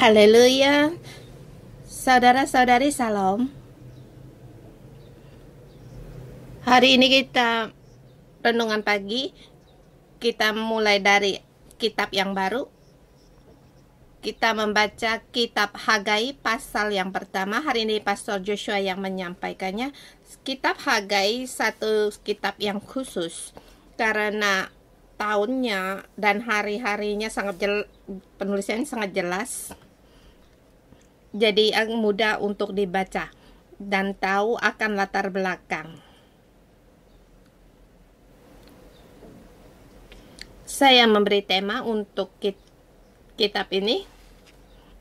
Haleluya. Saudara-saudari salam. Hari ini kita renungan pagi. Kita mulai dari kitab yang baru. Kita membaca kitab Hagai pasal yang pertama. Hari ini Pastor Joshua yang menyampaikannya. Kitab Hagai satu kitab yang khusus karena tahunnya dan hari-harinya sangat jel penulisannya sangat jelas jadi mudah untuk dibaca dan tahu akan latar belakang saya memberi tema untuk kit kitab ini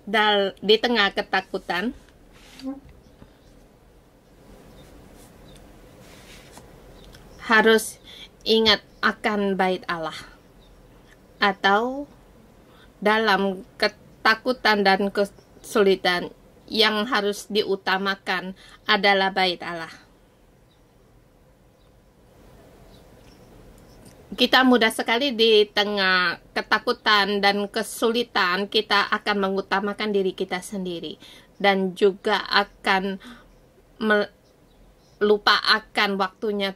dal di tengah ketakutan harus ingat akan bait Allah atau dalam ketakutan dan kesulitan yang harus diutamakan adalah bait Allah. Kita mudah sekali di tengah ketakutan dan kesulitan, kita akan mengutamakan diri kita sendiri dan juga akan lupa akan waktunya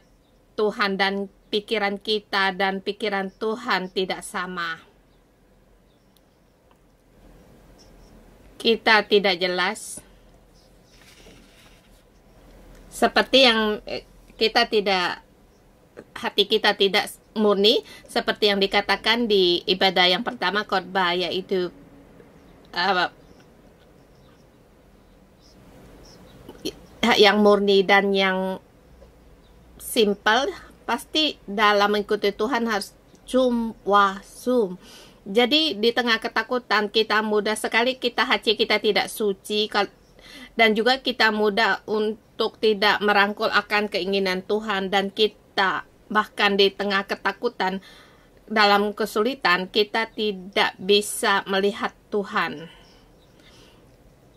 Tuhan dan pikiran kita dan pikiran Tuhan tidak sama. Kita tidak jelas. Seperti yang eh, kita tidak hati kita tidak murni seperti yang dikatakan di ibadah yang pertama khotbah yaitu uh, yang murni dan yang simple pasti dalam mengikuti Tuhan harus cum wasum. Jadi di tengah ketakutan kita mudah sekali kita haji kita tidak suci dan juga kita mudah untuk tidak merangkul akan keinginan Tuhan dan kita bahkan di tengah ketakutan dalam kesulitan kita tidak bisa melihat Tuhan.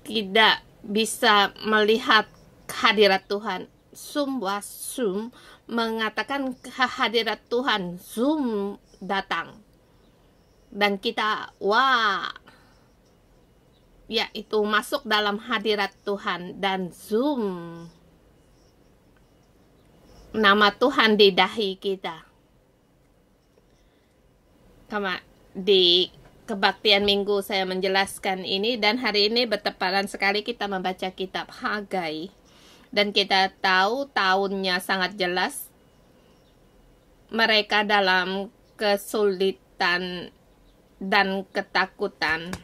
Tidak bisa melihat hadirat Tuhan. Sum wasum mengatakan kehadirat Tuhan Zoom datang dan kita wah ya itu masuk dalam hadirat Tuhan dan Zoom nama Tuhan di dahi kita kama di kebaktian minggu saya menjelaskan ini dan hari ini bertepatan sekali kita membaca kitab Hagai dan kita tahu tahunnya sangat jelas mereka dalam kesulitan dan ketakutan.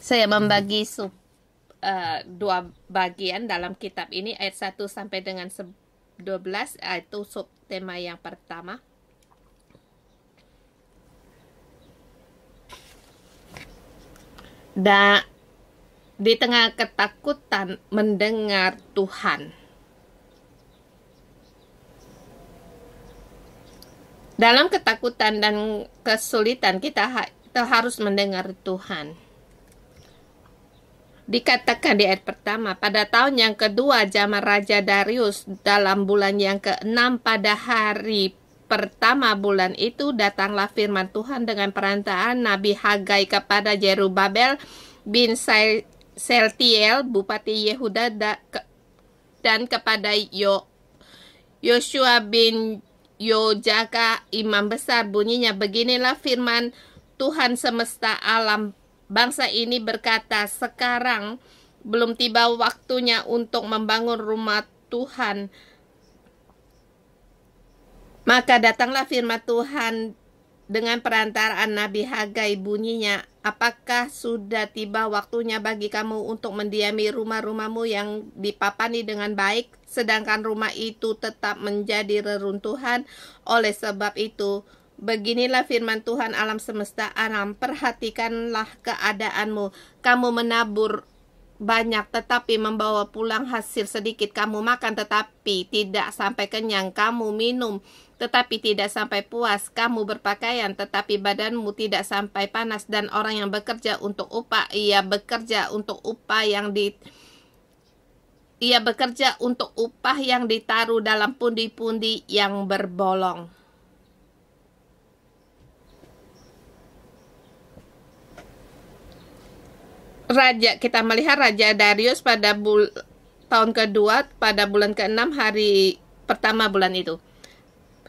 Saya membagi sub uh, dua bagian dalam kitab ini ayat 1 sampai dengan 12 itu sub tema yang pertama. Dan di tengah ketakutan mendengar Tuhan. Dalam ketakutan dan kesulitan kita, kita harus mendengar Tuhan. Dikatakan di ayat pertama, pada tahun yang kedua zaman Raja Darius dalam bulan yang keenam pada hari pertama bulan itu datanglah firman Tuhan dengan perantaraan Nabi Hagai kepada Jerubabel bin Seltiel, Bupati Yehuda, da, ke, dan kepada Yo, Yosua bin Yojaka, Imam Besar. Bunyinya, beginilah firman Tuhan semesta alam. Bangsa ini berkata, sekarang belum tiba waktunya untuk membangun rumah Tuhan. Maka datanglah firman Tuhan dengan perantaraan Nabi Hagai bunyinya, Apakah sudah tiba waktunya bagi kamu untuk mendiami rumah-rumahmu yang dipapani dengan baik, sedangkan rumah itu tetap menjadi reruntuhan? Oleh sebab itu, Beginilah firman Tuhan alam semesta alam, perhatikanlah keadaanmu. Kamu menabur banyak tetapi membawa pulang hasil sedikit. Kamu makan tetapi tidak sampai kenyang. Kamu minum tetapi tidak sampai puas, kamu berpakaian, tetapi badanmu tidak sampai panas, dan orang yang bekerja untuk upah, ia bekerja untuk upah yang di ia bekerja untuk upah yang ditaruh dalam pundi-pundi yang berbolong. Raja kita melihat Raja Darius pada bul tahun kedua pada bulan keenam hari pertama bulan itu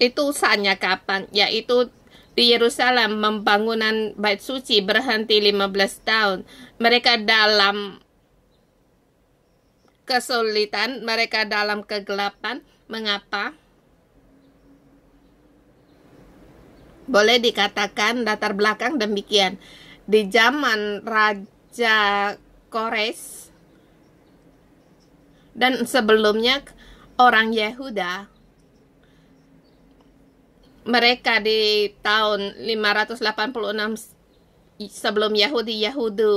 itu usahanya kapan? Yaitu di Yerusalem pembangunan bait suci berhenti 15 tahun. Mereka dalam kesulitan, mereka dalam kegelapan. Mengapa? Boleh dikatakan latar belakang demikian. Di zaman Raja Kores dan sebelumnya orang Yehuda mereka di tahun 586 sebelum Yahudi Yahudi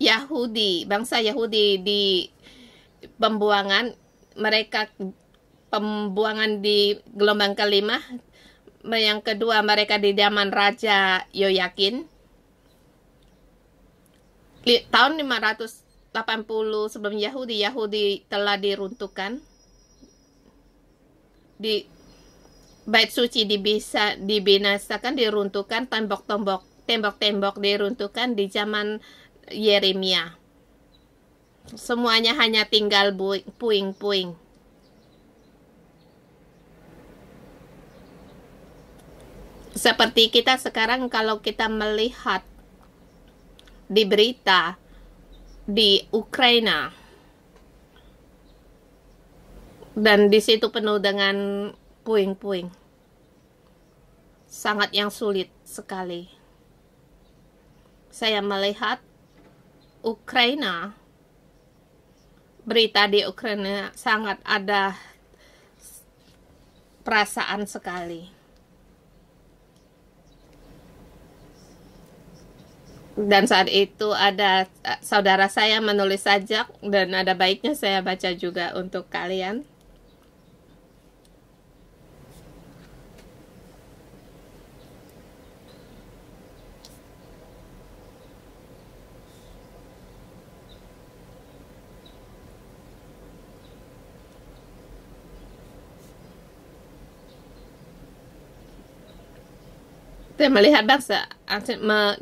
Yahudi bangsa Yahudi di pembuangan mereka pembuangan di gelombang kelima yang kedua mereka di zaman Raja Yoyakin di tahun 580 sebelum Yahudi Yahudi telah diruntuhkan di bait suci dibisa dibinasakan diruntuhkan tembok-tembok tembok-tembok diruntuhkan di zaman Yeremia semuanya hanya tinggal puing-puing seperti kita sekarang kalau kita melihat di berita di Ukraina dan di situ penuh dengan puing-puing. Sangat yang sulit sekali. Saya melihat Ukraina, berita di Ukraina sangat ada perasaan sekali. dan saat itu ada eh, saudara saya menulis sajak dan ada baiknya saya baca juga untuk kalian. Saya melihat bangsa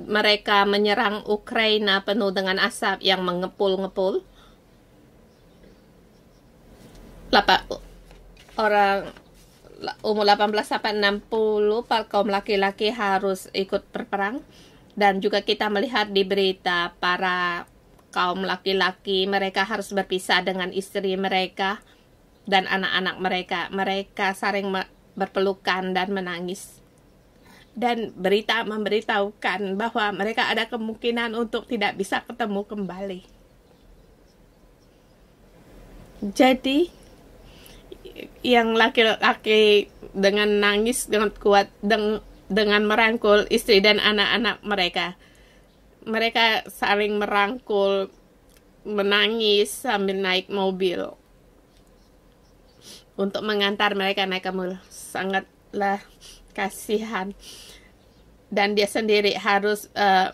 mereka menyerang Ukraina penuh dengan asap yang mengepul-ngepul. orang umur 18 sampai 60 kaum laki-laki harus ikut berperang dan juga kita melihat di berita para kaum laki-laki mereka harus berpisah dengan istri mereka dan anak-anak mereka mereka sering berpelukan dan menangis dan berita memberitahukan bahwa mereka ada kemungkinan untuk tidak bisa ketemu kembali. Jadi yang laki-laki dengan nangis dengan kuat dengan merangkul istri dan anak-anak mereka. Mereka saling merangkul menangis sambil naik mobil untuk mengantar mereka naik ke Sangatlah kasihan dan dia sendiri harus uh,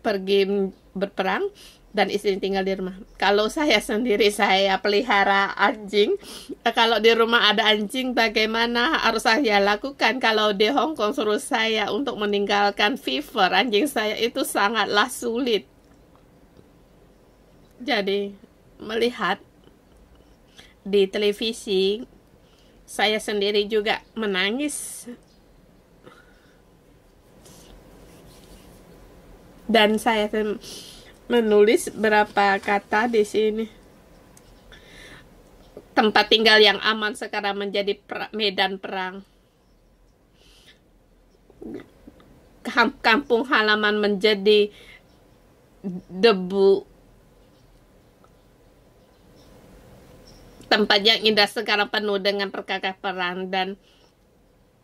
pergi berperang dan istri tinggal di rumah. Kalau saya sendiri saya pelihara anjing, eh, kalau di rumah ada anjing bagaimana harus saya lakukan? Kalau di Hong Kong suruh saya untuk meninggalkan fever anjing saya itu sangatlah sulit. Jadi melihat di televisi saya sendiri juga menangis dan saya menulis berapa kata di sini tempat tinggal yang aman sekarang menjadi per medan perang kampung halaman menjadi debu tempat yang indah sekarang penuh dengan perkakas perang dan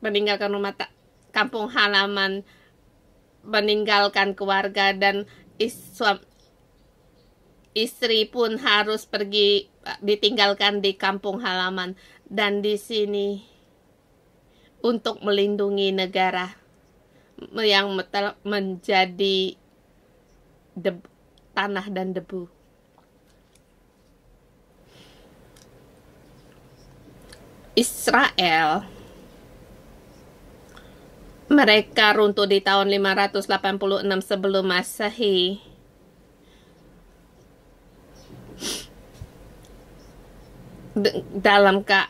meninggalkan rumah tak kampung halaman, meninggalkan keluarga dan is istri pun harus pergi ditinggalkan di kampung halaman dan di sini untuk melindungi negara yang menjadi debu, tanah dan debu. Israel. Mereka runtuh di tahun 586 sebelum Masehi. Dalam kak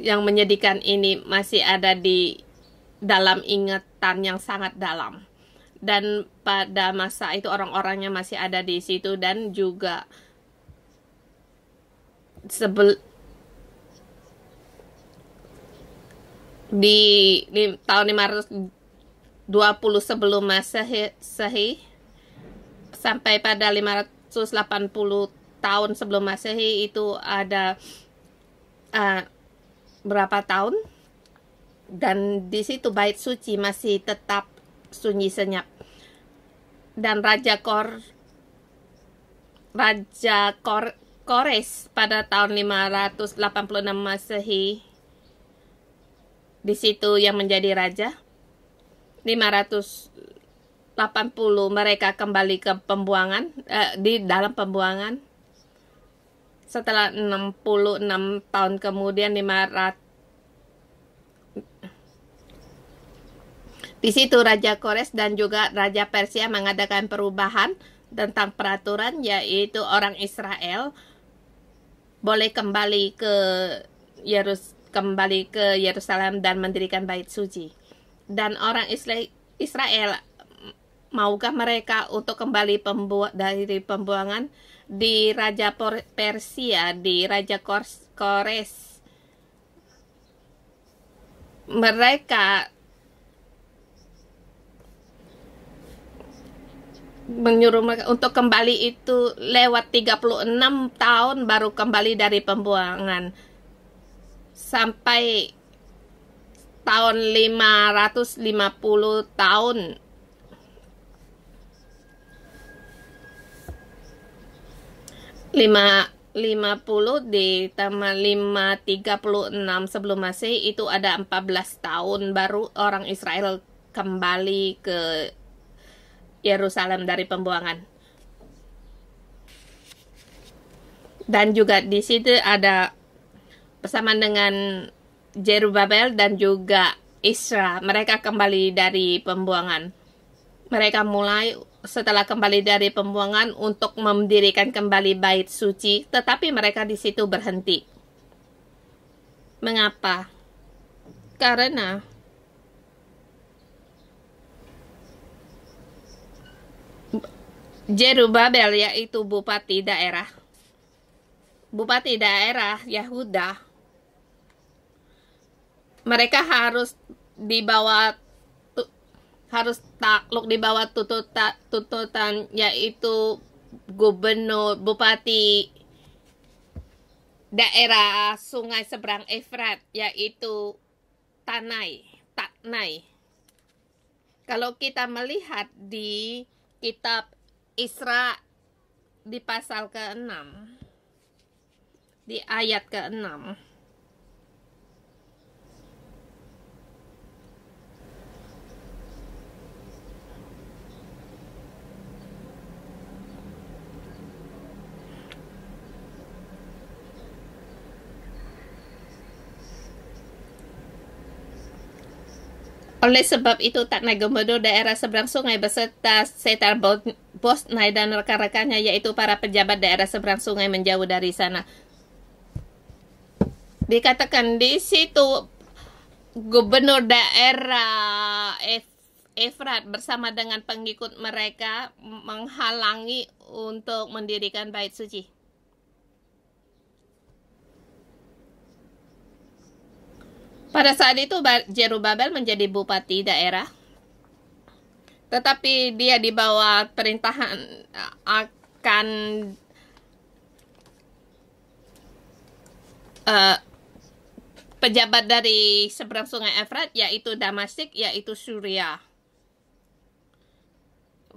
yang menyedihkan ini masih ada di dalam ingatan yang sangat dalam. Dan pada masa itu orang-orangnya masih ada di situ dan juga sebelum di, di tahun 520 sebelum Masehi sampai pada 580 tahun sebelum Masehi itu ada uh, berapa tahun dan di situ bait suci masih tetap sunyi senyap dan raja Kor raja Kor Kores pada tahun 586 Masehi di situ yang menjadi raja. 580 mereka kembali ke pembuangan eh, di dalam pembuangan. Setelah 66 tahun kemudian 500 Di situ Raja Kores dan juga Raja Persia mengadakan perubahan tentang peraturan yaitu orang Israel boleh kembali ke Yerus kembali ke Yerusalem dan mendirikan bait suci. Dan orang Israel maukah mereka untuk kembali pembu dari pembuangan di Raja Persia, di Raja Kores. Mereka menyuruh mereka untuk kembali itu lewat 36 tahun baru kembali dari pembuangan sampai tahun 550 tahun lima 50 ditambah 536 sebelum masih itu ada 14 tahun baru orang Israel kembali ke Yerusalem dari pembuangan. Dan juga di situ ada bersama dengan Jerubabel dan juga Isra. Mereka kembali dari pembuangan. Mereka mulai setelah kembali dari pembuangan untuk mendirikan kembali bait suci, tetapi mereka di situ berhenti. Mengapa? Karena Jerubabel yaitu bupati daerah. Bupati daerah Yahuda mereka harus dibawa tu, harus takluk di bawah tututan, tututan yaitu gubernur, bupati daerah sungai seberang Efrat yaitu Tanai, Taknai. Kalau kita melihat di kitab Isra di pasal ke-6 di ayat ke-6 Oleh sebab itu, naik Gubernur daerah seberang sungai beserta setar naik dan rekan-rekannya yaitu para pejabat daerah seberang sungai menjauh dari sana. Dikatakan di situ gubernur daerah Efrat bersama dengan pengikut mereka menghalangi untuk mendirikan bait suci. Pada saat itu Jerubabel menjadi bupati daerah. Tetapi dia di perintahan akan uh, pejabat dari seberang sungai Efrat yaitu Damasik yaitu Suria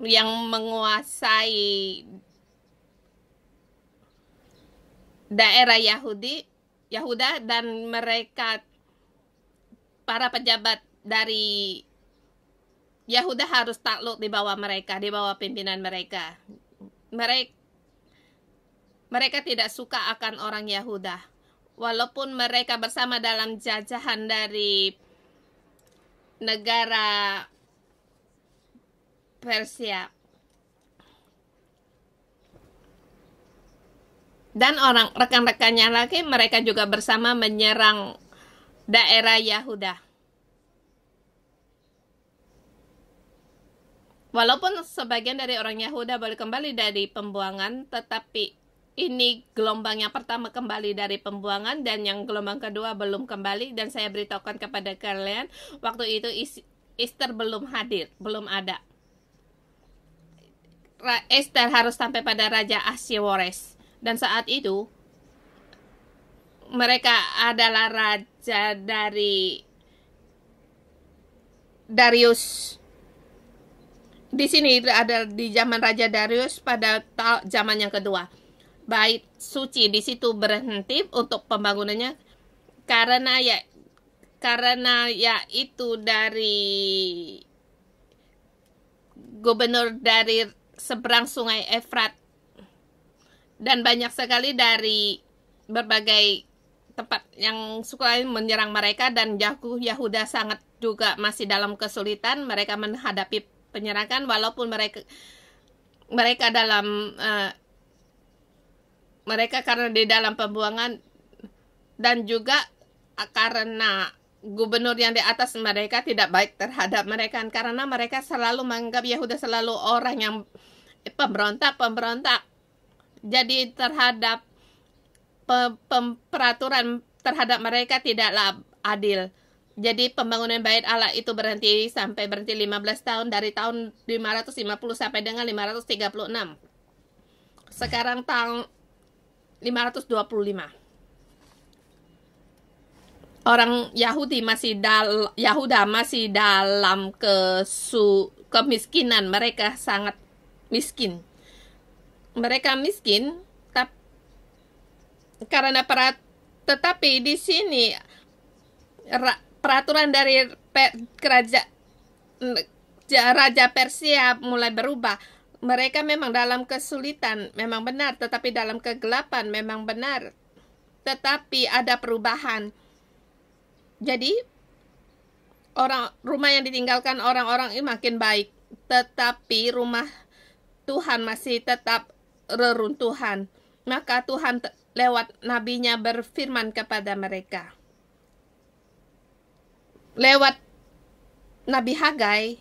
yang menguasai daerah Yahudi Yahuda dan mereka para pejabat dari Yahuda harus takluk di bawah mereka, di bawah pimpinan mereka. Mereka mereka tidak suka akan orang Yahuda. Walaupun mereka bersama dalam jajahan dari negara Persia. Dan orang rekan-rekannya lagi mereka juga bersama menyerang daerah Yahuda. Walaupun sebagian dari orang Yahuda balik kembali dari pembuangan, tetapi ini gelombang yang pertama kembali dari pembuangan dan yang gelombang kedua belum kembali dan saya beritahukan kepada kalian waktu itu Easter belum hadir, belum ada. Esther harus sampai pada Raja Asyawores. Dan saat itu, mereka adalah raja dari Darius. Di sini ada di zaman Raja Darius pada zaman yang kedua. Bait suci di situ berhenti untuk pembangunannya karena ya karena ya itu dari gubernur dari seberang sungai Efrat dan banyak sekali dari berbagai tempat yang suka menyerang mereka dan Yahuda sangat juga masih dalam kesulitan mereka menghadapi penyerangan walaupun mereka mereka dalam uh, mereka karena di dalam pembuangan dan juga karena gubernur yang di atas mereka tidak baik terhadap mereka karena mereka selalu menganggap Yahuda selalu orang yang pemberontak pemberontak jadi terhadap peraturan terhadap mereka tidaklah adil. Jadi pembangunan bait Allah itu berhenti sampai berhenti 15 tahun dari tahun 550 sampai dengan 536. Sekarang tahun 525. Orang Yahudi masih dal Yahuda masih dalam kesu kemiskinan, mereka sangat miskin. Mereka miskin karena perat tetapi di sini peraturan dari per, keraja, raja Persia mulai berubah. Mereka memang dalam kesulitan, memang benar, tetapi dalam kegelapan memang benar. Tetapi ada perubahan. Jadi orang rumah yang ditinggalkan orang-orang ini makin baik, tetapi rumah Tuhan masih tetap reruntuhan. Maka Tuhan lewat nabinya berfirman kepada mereka. Lewat Nabi Hagai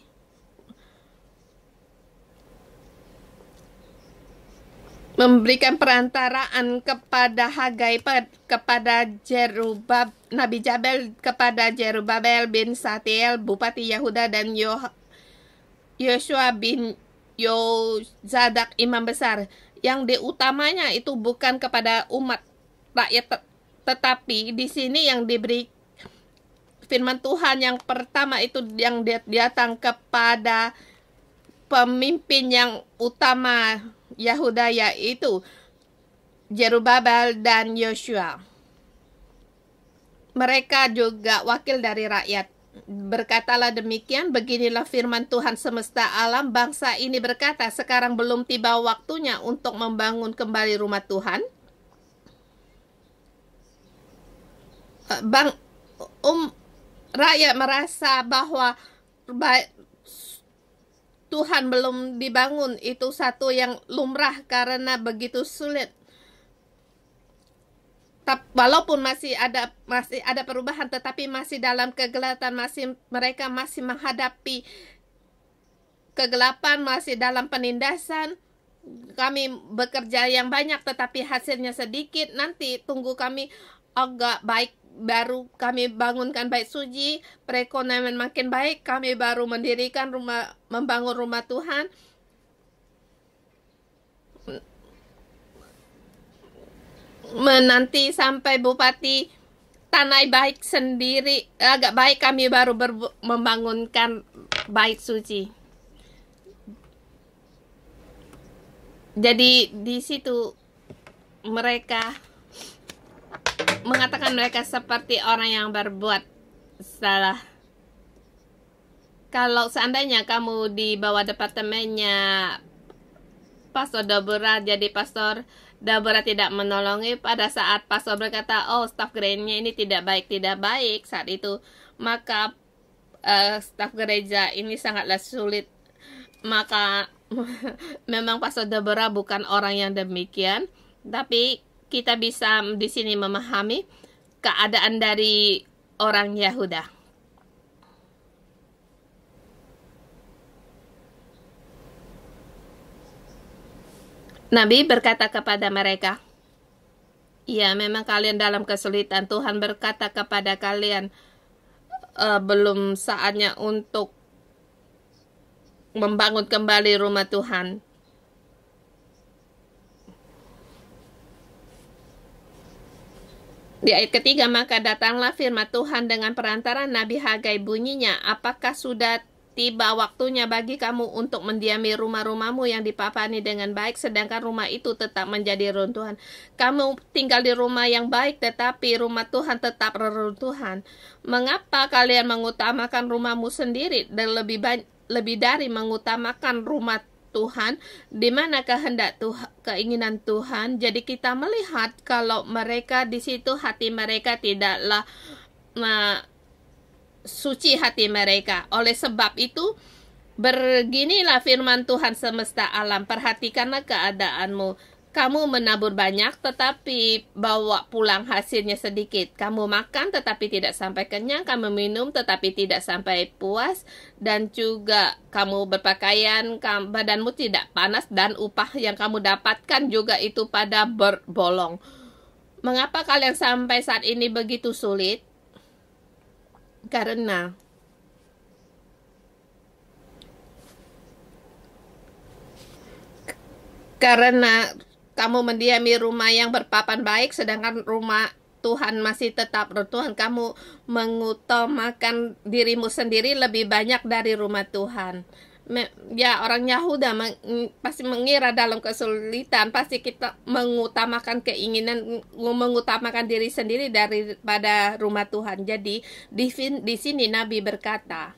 memberikan perantaraan kepada Hagai kepada Jerubab Nabi Jabel kepada Jerubabel bin Satiel bupati Yehuda dan Yosua bin Yozadak imam besar yang diutamanya itu bukan kepada umat rakyat tetapi di sini yang diberi firman Tuhan yang pertama itu yang datang kepada pemimpin yang utama Yahuda yaitu Jerubabel dan Yosua. Mereka juga wakil dari rakyat. Berkatalah demikian, beginilah firman Tuhan semesta alam, bangsa ini berkata, sekarang belum tiba waktunya untuk membangun kembali rumah Tuhan. Eh, bang, um, rakyat merasa bahwa Tuhan belum dibangun itu satu yang lumrah karena begitu sulit walaupun masih ada masih ada perubahan tetapi masih dalam kegelapan masih mereka masih menghadapi kegelapan masih dalam penindasan kami bekerja yang banyak tetapi hasilnya sedikit nanti tunggu kami agak baik baru kami bangunkan baik suji, perekonomian makin baik kami baru mendirikan rumah membangun rumah Tuhan menanti sampai bupati tanai baik sendiri agak baik kami baru membangunkan baik suci. Jadi di situ mereka mengatakan mereka seperti orang yang berbuat salah. Kalau seandainya kamu di bawah departemennya Pastor Deborah jadi pastor Deborah tidak menolongi pada saat pastor berkata, "Oh, staff gerejanya ini tidak baik, tidak baik." Saat itu, maka uh, eh, staf gereja ini sangatlah sulit. Maka memang pastor Deborah bukan orang yang demikian, tapi kita bisa di sini memahami keadaan dari orang Yahuda. Nabi berkata kepada mereka, "Ya, memang kalian dalam kesulitan. Tuhan berkata kepada kalian, e, belum saatnya untuk membangun kembali rumah Tuhan." Di ayat ketiga, maka datanglah firman Tuhan dengan perantara Nabi Hagai bunyinya, apakah sudah Tiba waktunya bagi kamu untuk mendiami rumah-rumahmu yang dipapani dengan baik, sedangkan rumah itu tetap menjadi runtuhan. Kamu tinggal di rumah yang baik, tetapi rumah Tuhan tetap reruntuhan. Mengapa kalian mengutamakan rumahmu sendiri dan lebih lebih dari mengutamakan rumah Tuhan, di mana kehendak Tuhan, keinginan Tuhan. Jadi kita melihat kalau mereka di situ hati mereka tidaklah nah, suci hati mereka. Oleh sebab itu, Beginilah firman Tuhan semesta alam, perhatikanlah keadaanmu. Kamu menabur banyak tetapi bawa pulang hasilnya sedikit. Kamu makan tetapi tidak sampai kenyang, kamu minum tetapi tidak sampai puas dan juga kamu berpakaian badanmu tidak panas dan upah yang kamu dapatkan juga itu pada berbolong. Mengapa kalian sampai saat ini begitu sulit? karena karena kamu mendiami rumah yang berpapan baik sedangkan rumah Tuhan masih tetap Tuhan kamu mengutamakan dirimu sendiri lebih banyak dari rumah Tuhan me, ya orang Yahuda meng, pasti mengira dalam kesulitan pasti kita mengutamakan keinginan mengutamakan diri sendiri daripada rumah Tuhan. Jadi di, di sini Nabi berkata,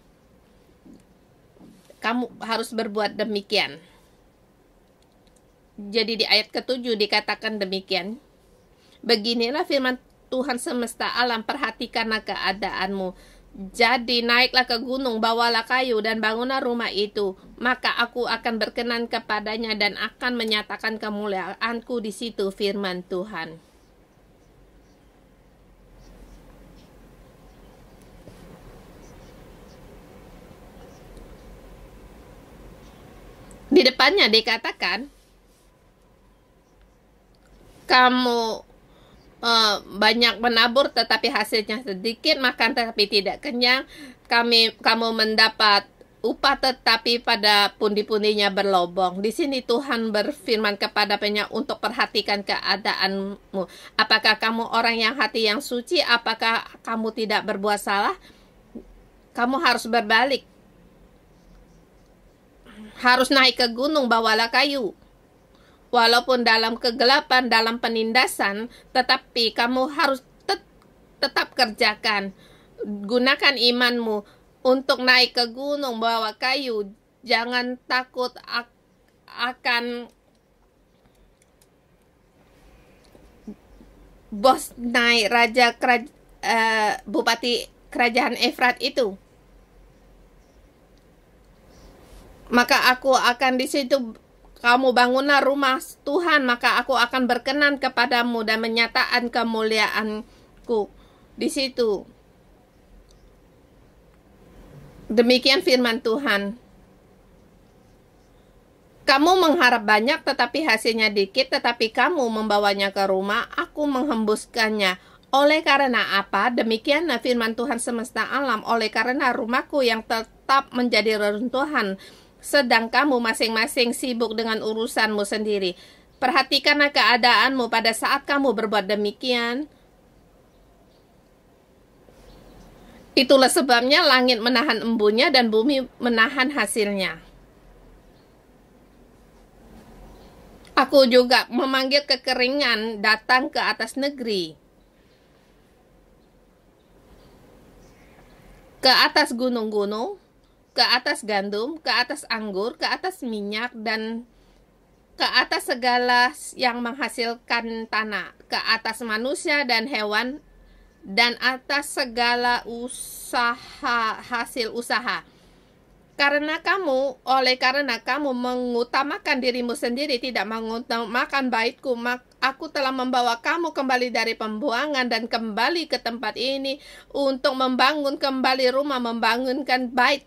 kamu harus berbuat demikian. Jadi di ayat ketujuh dikatakan demikian. Beginilah firman Tuhan semesta alam, perhatikanlah keadaanmu jadi naiklah ke gunung, bawalah kayu dan bangunlah rumah itu. Maka aku akan berkenan kepadanya dan akan menyatakan kemuliaanku di situ firman Tuhan. Di depannya dikatakan, kamu Eh, banyak menabur tetapi hasilnya sedikit, makan tetapi tidak kenyang, kami kamu mendapat upah tetapi pada pundi-pundinya berlobong. Di sini Tuhan berfirman kepada penyak untuk perhatikan keadaanmu. Apakah kamu orang yang hati yang suci? Apakah kamu tidak berbuat salah? Kamu harus berbalik. Harus naik ke gunung, bawalah kayu walaupun dalam kegelapan, dalam penindasan, tetapi kamu harus tet tetap kerjakan. Gunakan imanmu untuk naik ke gunung bawa kayu. Jangan takut ak akan bos naik raja keraj uh, bupati kerajaan Efrat itu. Maka aku akan di situ kamu bangunlah rumah Tuhan, maka aku akan berkenan kepadamu dan menyatakan kemuliaanku di situ. Demikian firman Tuhan. Kamu mengharap banyak tetapi hasilnya dikit, tetapi kamu membawanya ke rumah, aku menghembuskannya. Oleh karena apa? Demikianlah firman Tuhan semesta alam, oleh karena rumahku yang tetap menjadi reruntuhan, sedang kamu masing-masing sibuk dengan urusanmu sendiri. Perhatikanlah keadaanmu pada saat kamu berbuat demikian. Itulah sebabnya langit menahan embunnya dan bumi menahan hasilnya. Aku juga memanggil kekeringan datang ke atas negeri. Ke atas gunung-gunung, ke atas gandum, ke atas anggur, ke atas minyak, dan ke atas segala yang menghasilkan tanah, ke atas manusia dan hewan, dan atas segala usaha hasil usaha. Karena kamu, oleh karena kamu mengutamakan dirimu sendiri, tidak mengutamakan baitku, aku telah membawa kamu kembali dari pembuangan dan kembali ke tempat ini untuk membangun kembali rumah, membangunkan bait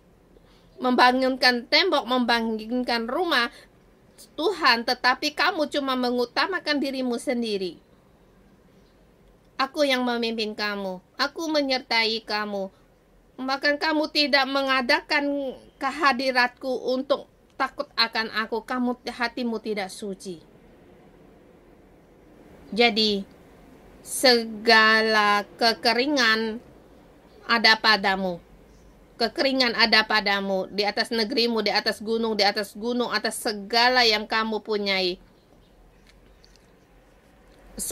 membangunkan tembok, membangunkan rumah Tuhan, tetapi kamu cuma mengutamakan dirimu sendiri. Aku yang memimpin kamu, aku menyertai kamu. Maka kamu tidak mengadakan kehadiratku untuk takut akan aku, kamu hatimu tidak suci. Jadi, segala kekeringan ada padamu kekeringan ada padamu di atas negerimu, di atas gunung, di atas gunung, atas segala yang kamu punyai.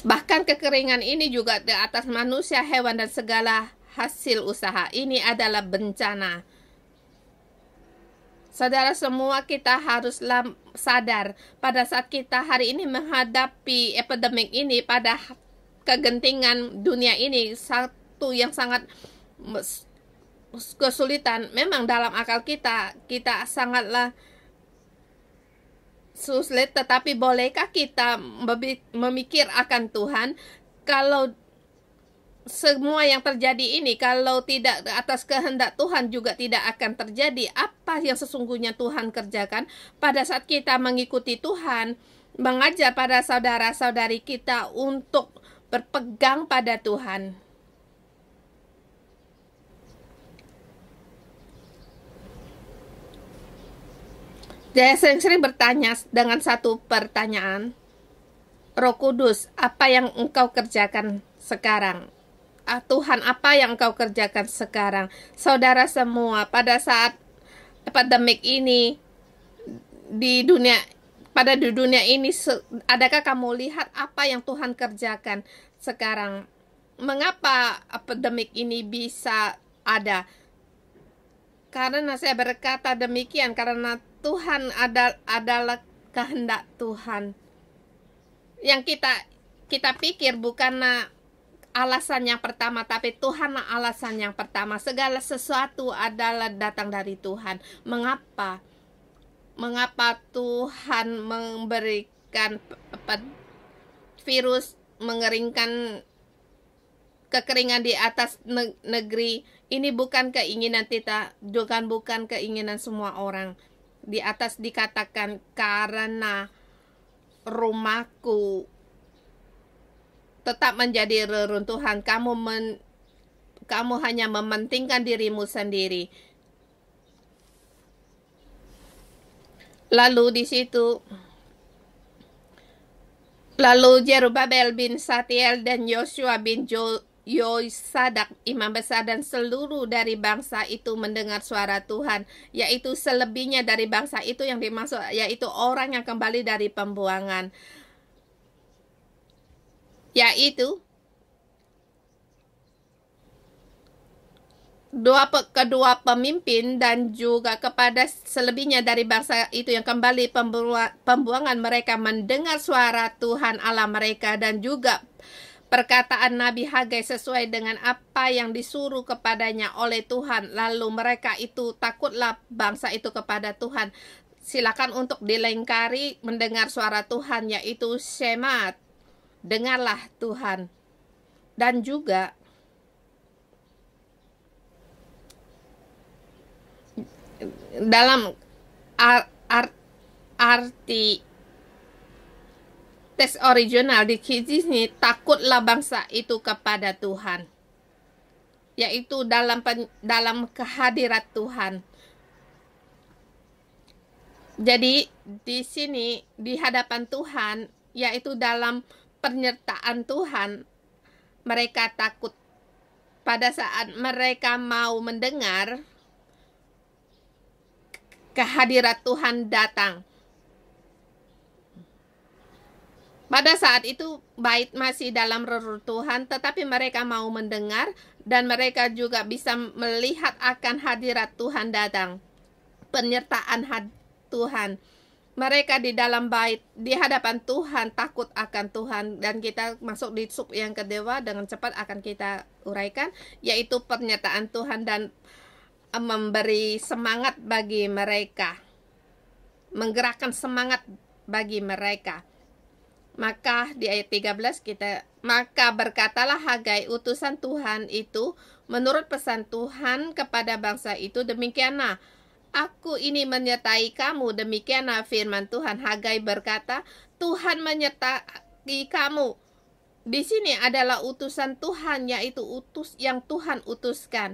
Bahkan kekeringan ini juga di atas manusia, hewan, dan segala hasil usaha. Ini adalah bencana. Saudara semua kita haruslah sadar pada saat kita hari ini menghadapi epidemik ini pada kegentingan dunia ini satu yang sangat kesulitan memang dalam akal kita kita sangatlah sulit tetapi bolehkah kita memikir akan Tuhan kalau semua yang terjadi ini kalau tidak atas kehendak Tuhan juga tidak akan terjadi apa yang sesungguhnya Tuhan kerjakan pada saat kita mengikuti Tuhan mengajar pada saudara-saudari kita untuk berpegang pada Tuhan Jaya sering-sering bertanya dengan satu pertanyaan. Roh Kudus, apa yang engkau kerjakan sekarang? Ah, Tuhan, apa yang engkau kerjakan sekarang? Saudara semua, pada saat pandemik ini di dunia pada di dunia ini adakah kamu lihat apa yang Tuhan kerjakan sekarang? Mengapa pandemik ini bisa ada? Karena saya berkata demikian karena Tuhan ada, adalah kehendak Tuhan. Yang kita kita pikir bukan alasan yang pertama, tapi Tuhan alasan yang pertama. Segala sesuatu adalah datang dari Tuhan. Mengapa? Mengapa Tuhan memberikan virus mengeringkan kekeringan di atas negeri? Ini bukan keinginan kita, bukan bukan keinginan semua orang. Di atas dikatakan karena rumahku tetap menjadi reruntuhan. Kamu men, kamu hanya mementingkan dirimu sendiri. Lalu di situ Lalu Jerubabel bin Satiel dan Yosua bin jo Yoisadak, imam besar dan seluruh dari bangsa itu mendengar suara Tuhan, yaitu selebihnya dari bangsa itu yang dimaksud, yaitu orang yang kembali dari pembuangan. Yaitu dua pe, kedua pemimpin dan juga kepada selebihnya dari bangsa itu yang kembali pembuangan mereka mendengar suara Tuhan Allah mereka dan juga Perkataan Nabi Hagai sesuai dengan apa yang disuruh kepadanya oleh Tuhan. Lalu mereka itu takutlah bangsa itu kepada Tuhan. Silakan untuk dilengkari mendengar suara Tuhan yaitu semat. Dengarlah Tuhan. Dan juga dalam ar, ar, arti teks original di sini takutlah bangsa itu kepada Tuhan yaitu dalam pen, dalam kehadirat Tuhan. Jadi di sini di hadapan Tuhan yaitu dalam penyertaan Tuhan mereka takut pada saat mereka mau mendengar kehadirat Tuhan datang Pada saat itu bait masih dalam reruntuhan tetapi mereka mau mendengar dan mereka juga bisa melihat akan hadirat Tuhan datang. Penyertaan had Tuhan. Mereka di dalam bait di hadapan Tuhan takut akan Tuhan dan kita masuk di sub yang kedua dengan cepat akan kita uraikan yaitu pernyataan Tuhan dan eh, memberi semangat bagi mereka. Menggerakkan semangat bagi mereka maka di ayat 13 kita maka berkatalah Hagai utusan Tuhan itu menurut pesan Tuhan kepada bangsa itu demikianlah Aku ini menyertai kamu, demikianlah firman Tuhan. Hagai berkata, Tuhan menyertai kamu. Di sini adalah utusan Tuhan, yaitu utus yang Tuhan utuskan.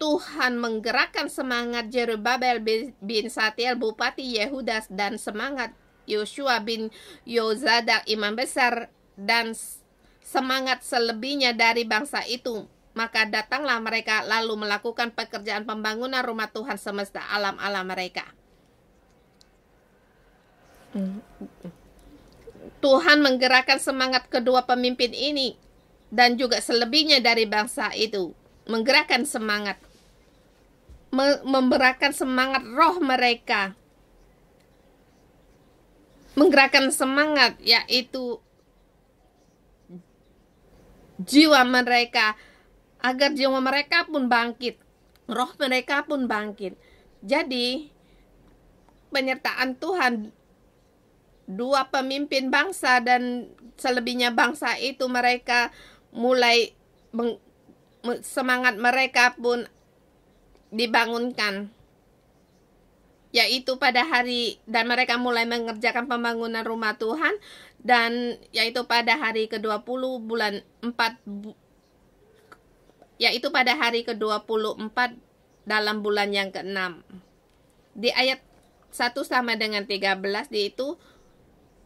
Tuhan menggerakkan semangat Jerubabel bin Satiel, Bupati Yehudas, dan semangat Yosua bin Yozadak imam besar dan semangat selebihnya dari bangsa itu maka datanglah mereka lalu melakukan pekerjaan pembangunan rumah Tuhan semesta alam alam mereka. Tuhan menggerakkan semangat kedua pemimpin ini dan juga selebihnya dari bangsa itu, menggerakkan semangat, memberakan semangat roh mereka menggerakkan semangat yaitu jiwa mereka agar jiwa mereka pun bangkit, roh mereka pun bangkit. Jadi penyertaan Tuhan dua pemimpin bangsa dan selebihnya bangsa itu mereka mulai semangat mereka pun dibangunkan yaitu pada hari dan mereka mulai mengerjakan pembangunan rumah Tuhan dan yaitu pada hari ke-20 bulan 4 bu, yaitu pada hari ke-24 dalam bulan yang ke-6. Di ayat 1 sama dengan 13 di itu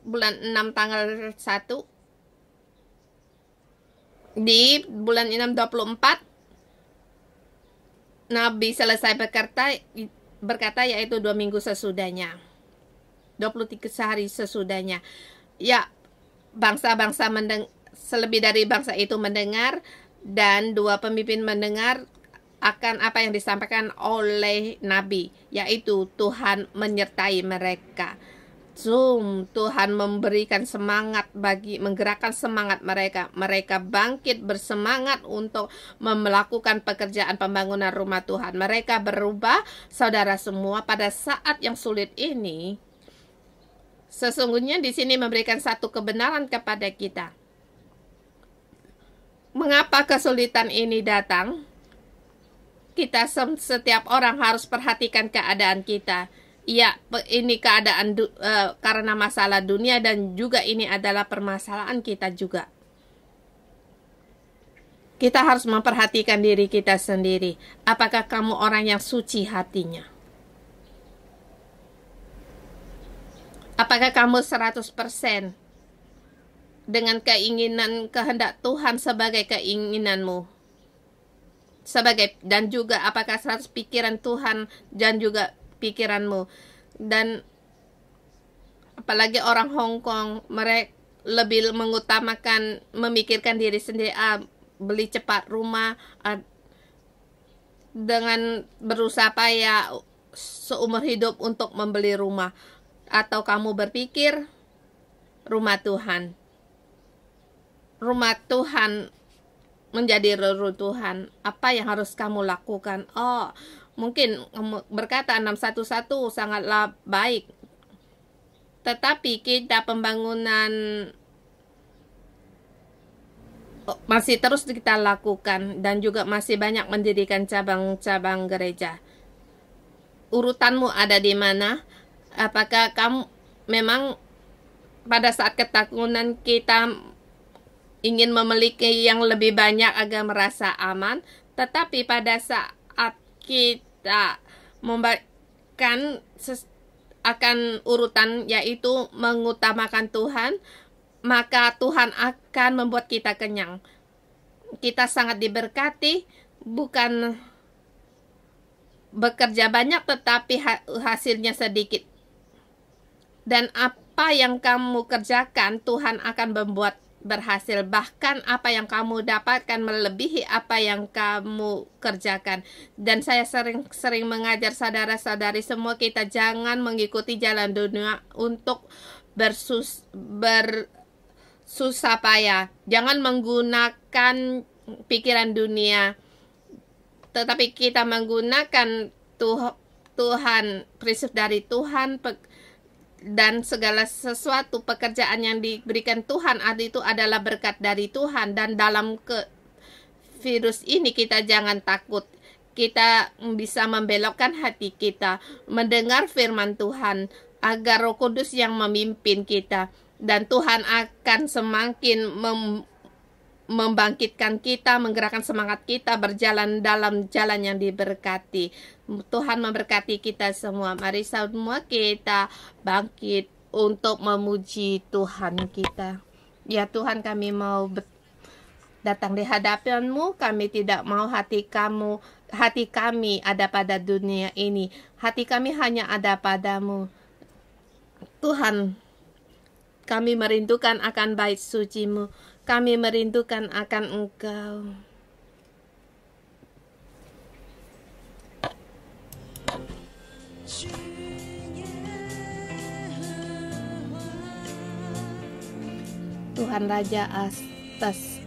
bulan 6 tanggal 1 di bulan 6 24 Nabi selesai bekerja berkata yaitu dua minggu sesudahnya 23 sehari sesudahnya ya bangsa-bangsa mendeng selebih dari bangsa itu mendengar dan dua pemimpin mendengar akan apa yang disampaikan oleh nabi yaitu Tuhan menyertai mereka Zoom, Tuhan memberikan semangat bagi menggerakkan semangat mereka. Mereka bangkit bersemangat untuk melakukan pekerjaan pembangunan rumah Tuhan. Mereka berubah, saudara semua, pada saat yang sulit ini. Sesungguhnya di sini memberikan satu kebenaran kepada kita. Mengapa kesulitan ini datang? Kita setiap orang harus perhatikan keadaan kita Iya, ini keadaan du, uh, karena masalah dunia dan juga ini adalah permasalahan kita juga. Kita harus memperhatikan diri kita sendiri. Apakah kamu orang yang suci hatinya? Apakah kamu 100% dengan keinginan kehendak Tuhan sebagai keinginanmu? Sebagai dan juga apakah 100 pikiran Tuhan dan juga pikiranmu dan apalagi orang Hong Kong mereka lebih mengutamakan memikirkan diri sendiri ah, beli cepat rumah ah, dengan berusaha payah seumur hidup untuk membeli rumah atau kamu berpikir rumah Tuhan rumah Tuhan menjadi reruntuhan apa yang harus kamu lakukan oh Mungkin berkata 611 sangatlah baik. Tetapi kita pembangunan oh, masih terus kita lakukan dan juga masih banyak mendirikan cabang-cabang gereja. Urutanmu ada di mana? Apakah kamu memang pada saat ketakunan kita ingin memiliki yang lebih banyak agar merasa aman, tetapi pada saat kita membaikkan akan urutan yaitu mengutamakan Tuhan, maka Tuhan akan membuat kita kenyang. Kita sangat diberkati bukan bekerja banyak tetapi hasilnya sedikit. Dan apa yang kamu kerjakan Tuhan akan membuat berhasil. Bahkan apa yang kamu dapatkan melebihi apa yang kamu kerjakan. Dan saya sering-sering mengajar saudara-saudari semua kita jangan mengikuti jalan dunia untuk bersus bersusah payah. Jangan menggunakan pikiran dunia. Tetapi kita menggunakan Tuhan prinsip dari Tuhan, dan segala sesuatu pekerjaan yang diberikan Tuhan ah, itu adalah berkat dari Tuhan dan dalam ke virus ini kita jangan takut kita bisa membelokkan hati kita mendengar firman Tuhan agar Roh Kudus yang memimpin kita dan Tuhan akan semakin mem membangkitkan kita, menggerakkan semangat kita berjalan dalam jalan yang diberkati. Tuhan memberkati kita semua. Mari semua kita bangkit untuk memuji Tuhan kita. Ya Tuhan kami mau datang di hadapanmu, kami tidak mau hati kamu, hati kami ada pada dunia ini. Hati kami hanya ada padamu. Tuhan, kami merindukan akan bait sucimu. mu kami merindukan akan Engkau. Tuhan Raja Astas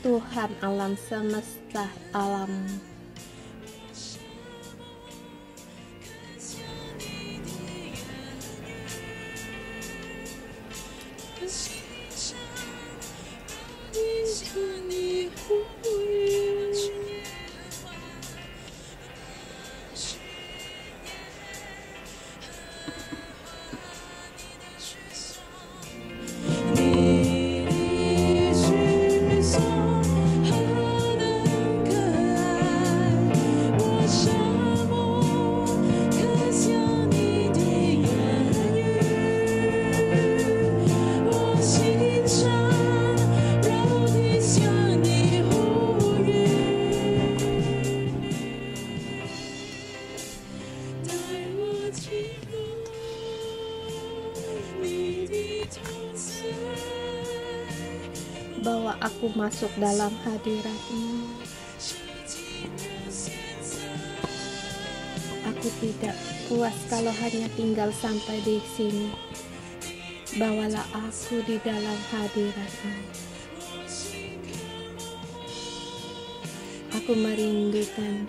Tuhan alam semesta alam 想你。masuk dalam hadiratmu aku tidak puas kalau hanya tinggal sampai di sini bawalah aku di dalam hadiratmu aku merindukan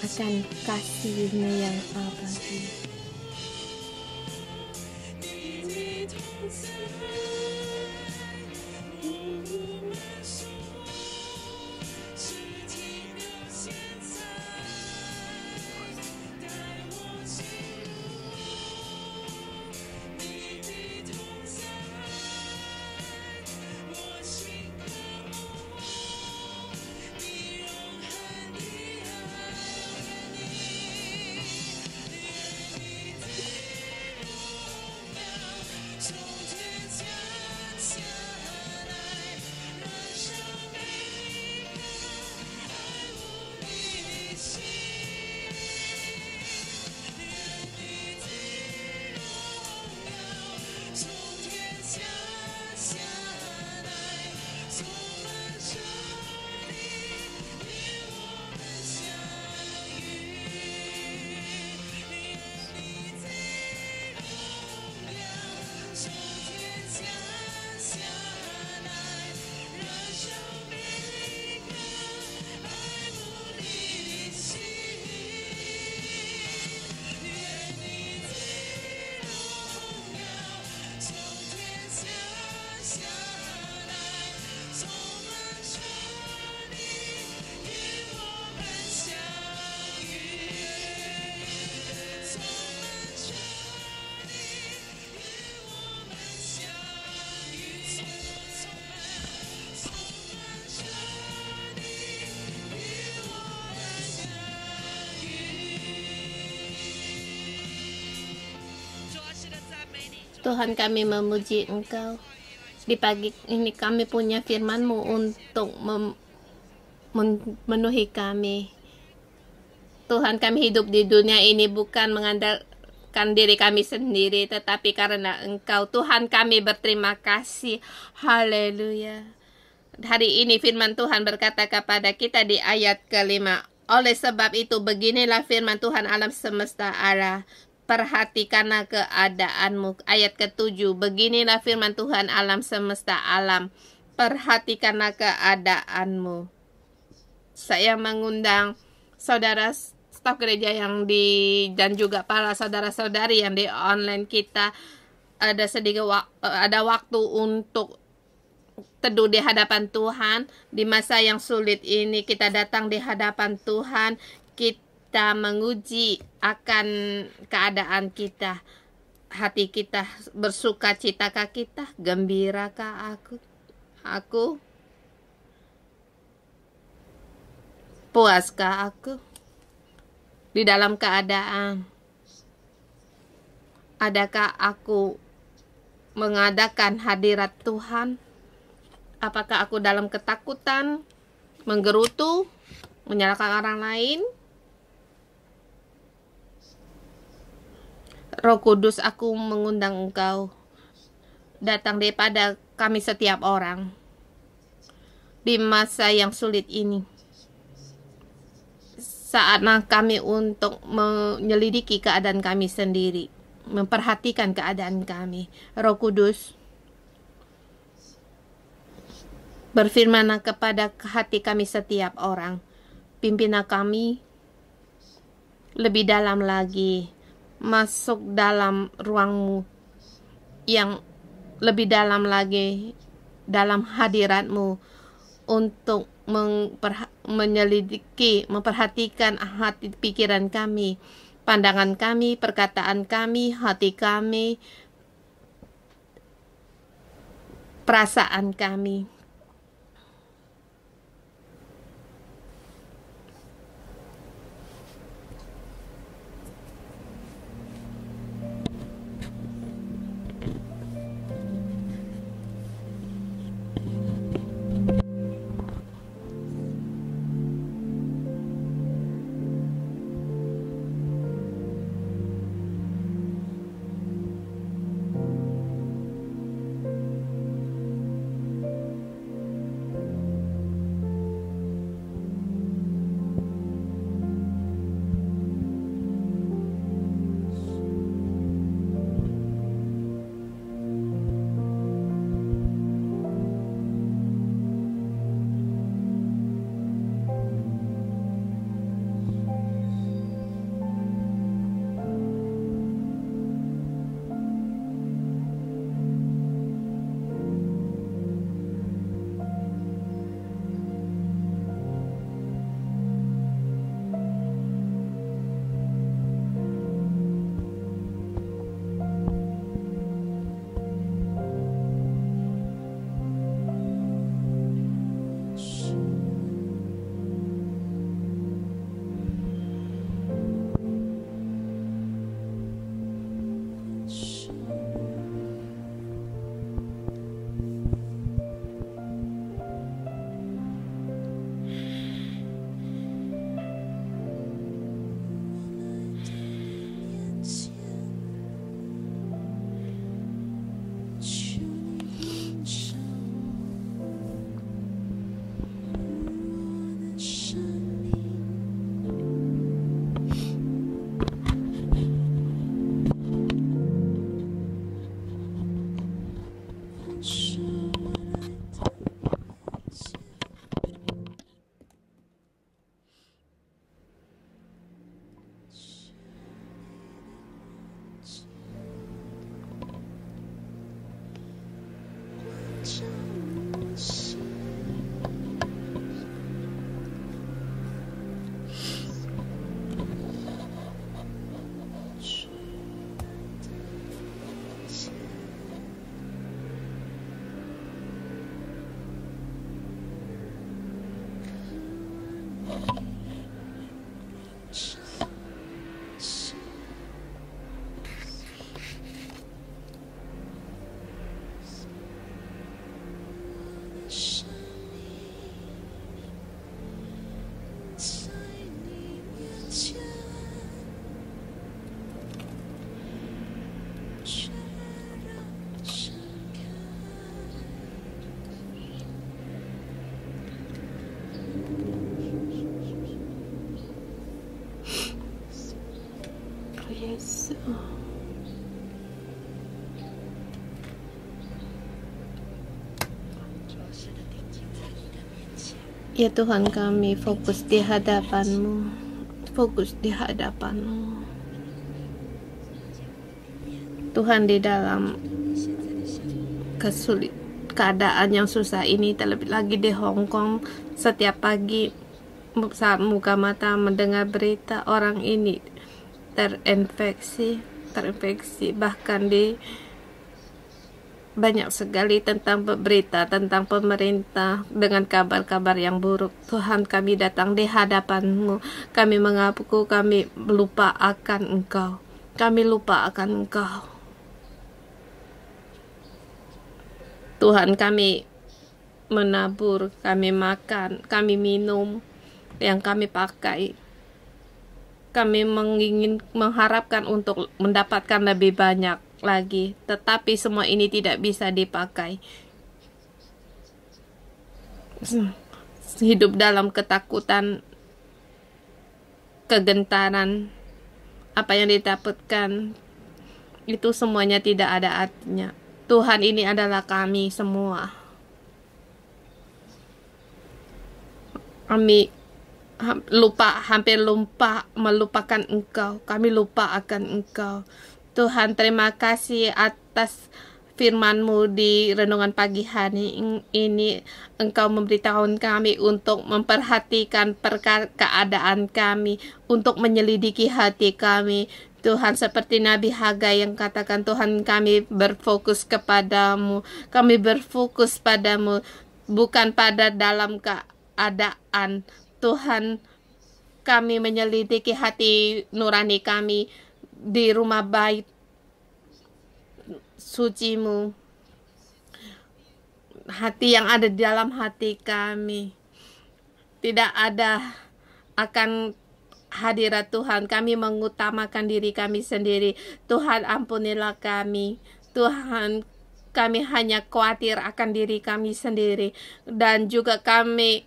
akan kasihmu yang abadi Tuhan kami memuji Engkau. Di pagi ini kami punya FirmanMu untuk memenuhi kami. Tuhan kami hidup di dunia ini bukan mengandalkan diri kami sendiri, tetapi karena Engkau. Tuhan kami berterima kasih. Haleluya. Hari ini firman Tuhan berkata kepada kita di ayat kelima. Oleh sebab itu, beginilah firman Tuhan alam semesta Allah perhatikanlah keadaanmu. Ayat ketujuh, beginilah firman Tuhan alam semesta alam, perhatikanlah keadaanmu. Saya mengundang saudara staf gereja yang di dan juga para saudara-saudari yang di online kita ada sedikit ada waktu untuk teduh di hadapan Tuhan di masa yang sulit ini kita datang di hadapan Tuhan kita kita menguji akan keadaan kita hati kita bersuka citakah kita gembirakah aku aku puaskah aku di dalam keadaan adakah aku mengadakan hadirat Tuhan apakah aku dalam ketakutan menggerutu menyalahkan orang lain Roh Kudus, aku mengundang engkau datang daripada kami setiap orang di masa yang sulit ini. Saatnya kami untuk menyelidiki keadaan kami sendiri, memperhatikan keadaan kami. Roh Kudus, berfirman kepada hati kami setiap orang, pimpinlah kami lebih dalam lagi masuk dalam ruangmu yang lebih dalam lagi dalam hadiratmu untuk menyelidiki, memperhatikan hati pikiran kami, pandangan kami, perkataan kami, hati kami, perasaan kami. Ya Tuhan kami fokus di hadapanmu Fokus di hadapanmu Tuhan di dalam kesulit keadaan yang susah ini terlebih lagi di Hong Kong setiap pagi saat muka mata mendengar berita orang ini terinfeksi terinfeksi bahkan di banyak sekali tentang berita tentang pemerintah dengan kabar-kabar yang buruk. Tuhan kami datang di hadapanmu. Kami mengaku kami lupa akan engkau. Kami lupa akan engkau. Tuhan kami menabur, kami makan, kami minum, yang kami pakai kami mengingin mengharapkan untuk mendapatkan lebih banyak lagi, tetapi semua ini tidak bisa dipakai. Hidup dalam ketakutan, kegentaran, apa yang didapatkan itu semuanya tidak ada artinya. Tuhan ini adalah kami semua. Amin lupa hampir lupa melupakan engkau kami lupa akan engkau Tuhan terima kasih atas firmanmu di renungan pagi hari ini engkau memberitahu kami untuk memperhatikan perka- keadaan kami untuk menyelidiki hati kami Tuhan seperti Nabi Haga yang katakan Tuhan kami berfokus kepadamu kami berfokus padamu bukan pada dalam keadaan Tuhan kami menyelidiki hati nurani kami di rumah bait sucimu hati yang ada di dalam hati kami tidak ada akan hadirat Tuhan kami mengutamakan diri kami sendiri Tuhan ampunilah kami Tuhan kami hanya khawatir akan diri kami sendiri dan juga kami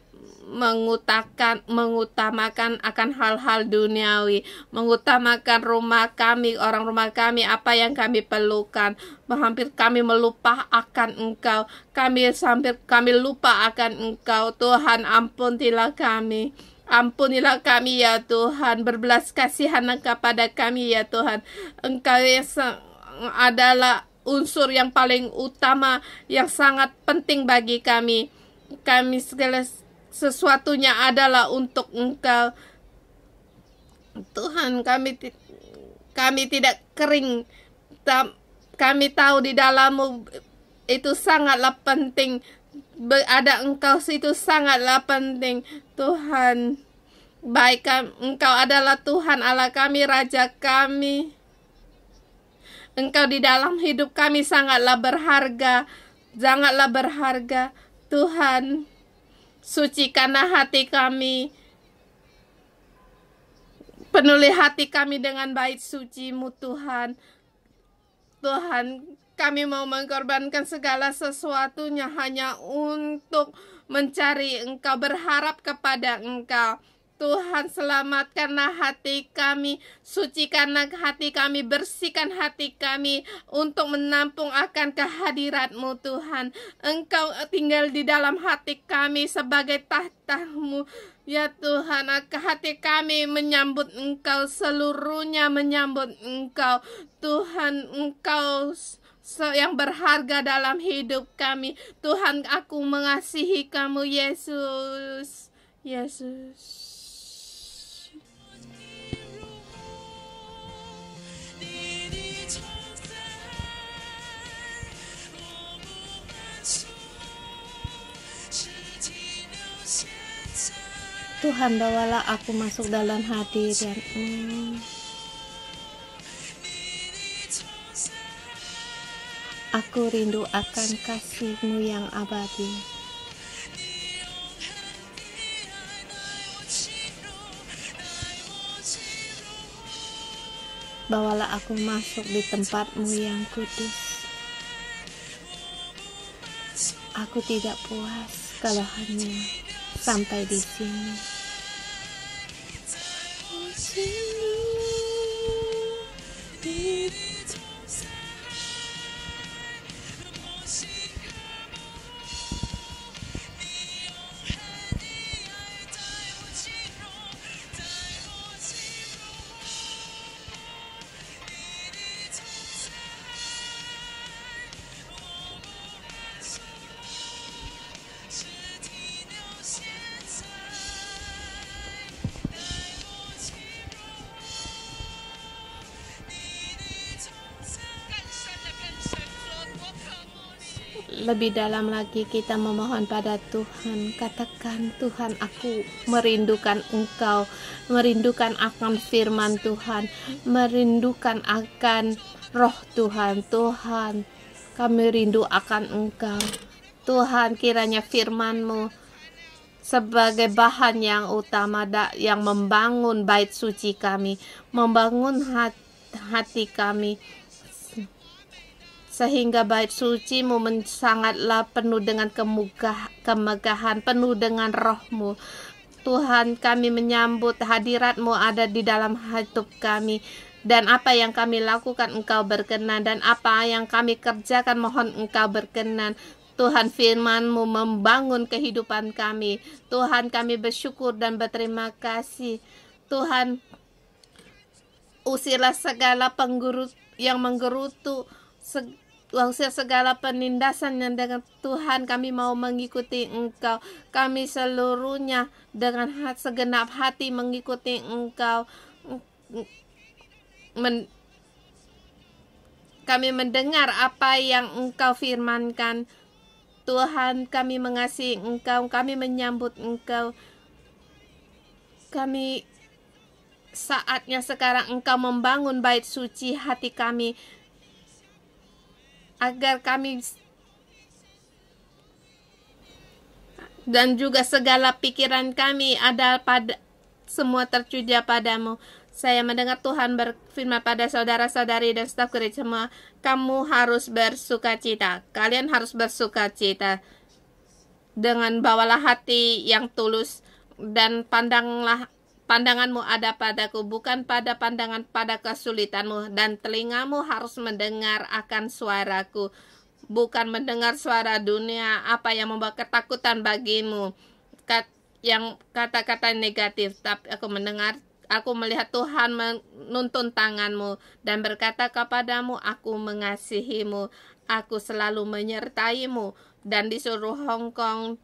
mengutakan mengutamakan akan hal-hal duniawi, mengutamakan rumah kami, orang rumah kami, apa yang kami perlukan. Hampir kami melupa akan Engkau. Kami hampir kami lupa akan Engkau. Tuhan, ampunilah kami. Ampunilah kami ya Tuhan, berbelas kasihan kepada kami ya Tuhan. Engkau yang adalah unsur yang paling utama yang sangat penting bagi kami. Kami segala sesuatunya adalah untuk engkau Tuhan kami kami tidak kering kami tahu di dalammu itu sangatlah penting ada engkau itu sangatlah penting Tuhan baik engkau adalah Tuhan Allah kami raja kami engkau di dalam hidup kami sangatlah berharga sangatlah berharga Tuhan Sucikanlah hati kami. Penuhi hati kami dengan baik sucimu Tuhan. Tuhan, kami mau mengorbankan segala sesuatunya hanya untuk mencari Engkau, berharap kepada Engkau. Tuhan selamatkanlah hati kami, sucikanlah hati kami, bersihkan hati kami untuk menampung akan kehadiratmu Tuhan. Engkau tinggal di dalam hati kami sebagai tahtamu. Ya Tuhan, hati kami menyambut Engkau, seluruhnya menyambut Engkau. Tuhan, Engkau yang berharga dalam hidup kami. Tuhan, aku mengasihi kamu, Yesus. Yesus. Tuhan bawalah aku masuk dalam hati dan hmm. aku rindu akan kasihmu yang abadi bawalah aku masuk di tempatmu yang kudus aku tidak puas kalau hanya 三百里心里。lebih dalam lagi kita memohon pada Tuhan katakan Tuhan aku merindukan engkau merindukan akan firman Tuhan merindukan akan roh Tuhan Tuhan kami rindu akan engkau Tuhan kiranya Firmanmu sebagai bahan yang utama yang membangun bait suci kami membangun hati kami sehingga bait mu sangatlah penuh dengan kemugah, kemegahan, penuh dengan rohmu. Tuhan kami menyambut hadiratmu ada di dalam hidup kami dan apa yang kami lakukan engkau berkenan dan apa yang kami kerjakan mohon engkau berkenan Tuhan firmanmu membangun kehidupan kami. Tuhan kami bersyukur dan berterima kasih. Tuhan usirlah segala penggurut yang menggerutu Wangsa segala penindasan yang dengan Tuhan kami mau mengikuti Engkau. Kami seluruhnya dengan hat, segenap hati mengikuti Engkau. Men, kami mendengar apa yang Engkau firmankan. Tuhan kami mengasihi Engkau, kami menyambut Engkau. Kami saatnya sekarang Engkau membangun bait suci hati kami agar kami dan juga segala pikiran kami ada pada semua tercuja padamu. Saya mendengar Tuhan berfirman pada saudara-saudari dan staf gereja semua, kamu harus bersuka cita. Kalian harus bersuka cita. Dengan bawalah hati yang tulus dan pandanglah Pandanganmu ada padaku, bukan pada pandangan pada kesulitanmu, dan telingamu harus mendengar akan suaraku, bukan mendengar suara dunia, apa yang membawa ketakutan bagimu, Kat, yang kata-kata negatif, tapi aku mendengar aku melihat Tuhan menuntun tanganmu dan berkata kepadamu, aku mengasihimu, aku selalu menyertaimu. Dan disuruh seluruh Hong Kong,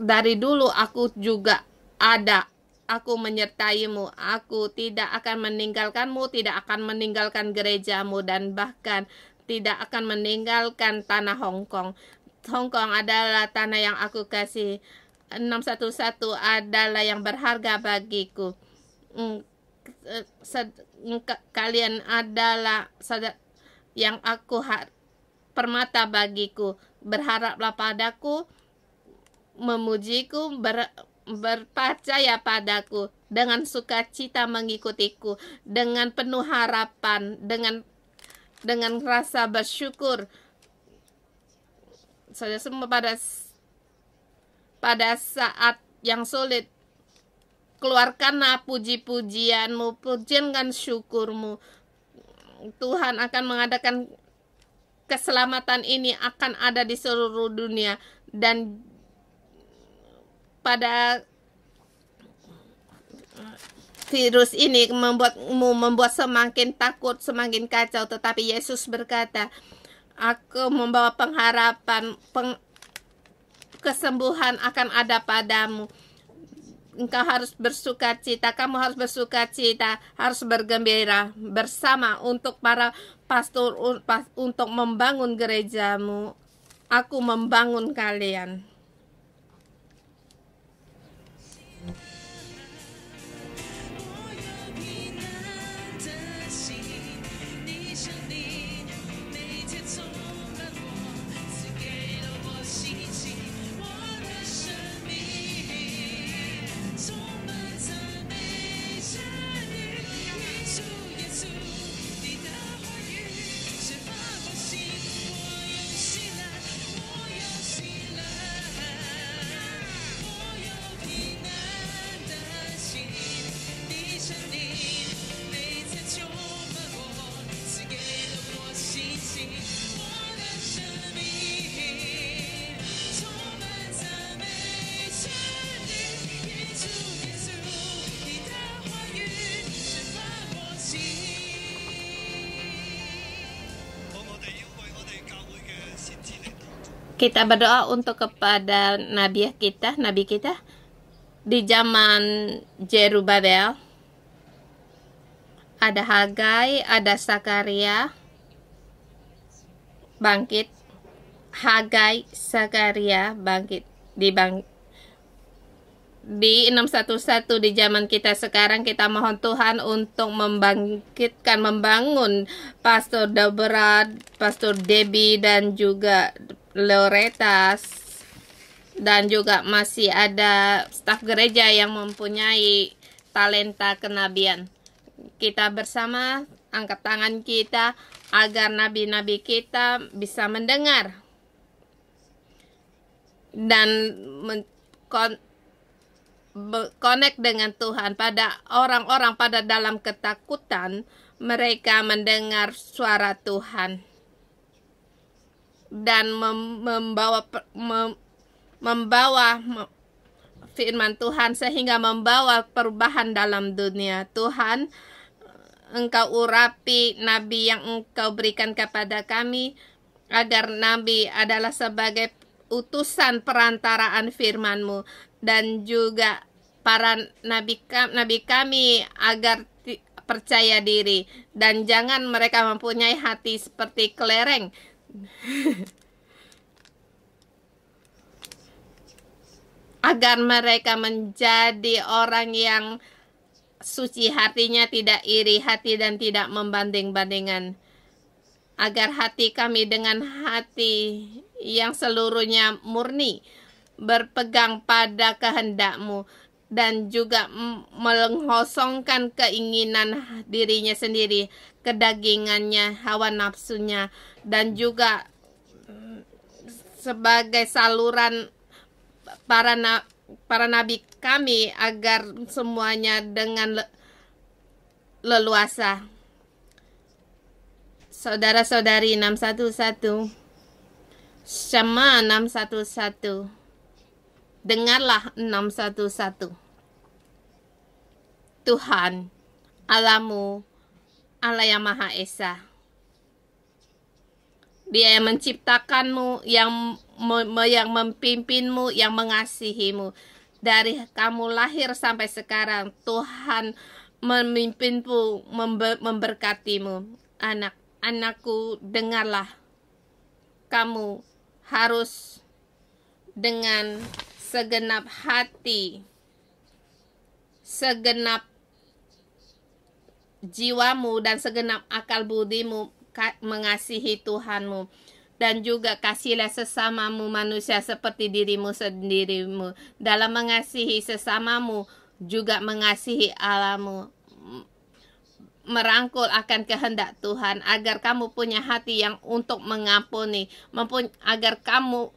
dari dulu aku juga ada aku menyertaimu, aku tidak akan meninggalkanmu, tidak akan meninggalkan gerejamu, dan bahkan tidak akan meninggalkan tanah Hong Kong. Hong Kong adalah tanah yang aku kasih. 611 adalah yang berharga bagiku. Mm, mm, kalian adalah yang aku permata bagiku. Berharaplah padaku memujiku ber, berpercaya padaku dengan sukacita mengikutiku dengan penuh harapan dengan dengan rasa bersyukur saudara semua pada pada saat yang sulit keluarkanlah puji-pujianmu pujiankan syukurmu Tuhan akan mengadakan keselamatan ini akan ada di seluruh dunia dan pada virus ini membuatmu membuat semakin takut, semakin kacau. Tetapi Yesus berkata, Aku membawa pengharapan, peng, kesembuhan akan ada padamu. Engkau harus bersuka cita, kamu harus bersuka cita, harus bergembira bersama untuk para pastor, untuk membangun gerejamu. Aku membangun kalian. kita berdoa untuk kepada nabi kita, nabi kita di zaman Jerubabel. Ada Hagai, ada Sakaria bangkit. Hagai, Sakaria bangkit di bang di 611 di zaman kita sekarang kita mohon Tuhan untuk membangkitkan membangun pastor Deborah, pastor Debbie dan juga Loretas dan juga masih ada staf gereja yang mempunyai talenta kenabian. Kita bersama angkat tangan kita agar nabi-nabi kita bisa mendengar dan connect dengan Tuhan pada orang-orang pada dalam ketakutan mereka mendengar suara Tuhan dan mem membawa mem membawa firman Tuhan sehingga membawa perubahan dalam dunia. Tuhan, engkau urapi nabi yang engkau berikan kepada kami agar nabi adalah sebagai utusan perantaraan FirmanMu dan juga para nabi nabi kami agar percaya diri dan jangan mereka mempunyai hati seperti kelereng agar mereka menjadi orang yang suci hatinya tidak iri hati dan tidak membanding-bandingan agar hati kami dengan hati yang seluruhnya murni berpegang pada kehendakmu dan juga menghosongkan keinginan dirinya sendiri, kedagingannya, hawa nafsunya, dan juga sebagai saluran para na para nabi kami agar semuanya dengan le leluasa. Saudara-saudari 611 Syama 611 Dengarlah 611. Tuhan, Alamu, Allah yang Maha Esa. Dia yang menciptakanmu, yang yang memimpinmu, yang mengasihimu. Dari kamu lahir sampai sekarang, Tuhan memimpinmu, memberkatimu. Anak, anakku, dengarlah. Kamu harus dengan segenap hati, segenap jiwamu dan segenap akal budimu mengasihi Tuhanmu dan juga kasihlah sesamamu manusia seperti dirimu sendirimu dalam mengasihi sesamamu juga mengasihi alamu. merangkul akan kehendak Tuhan agar kamu punya hati yang untuk mengampuni agar kamu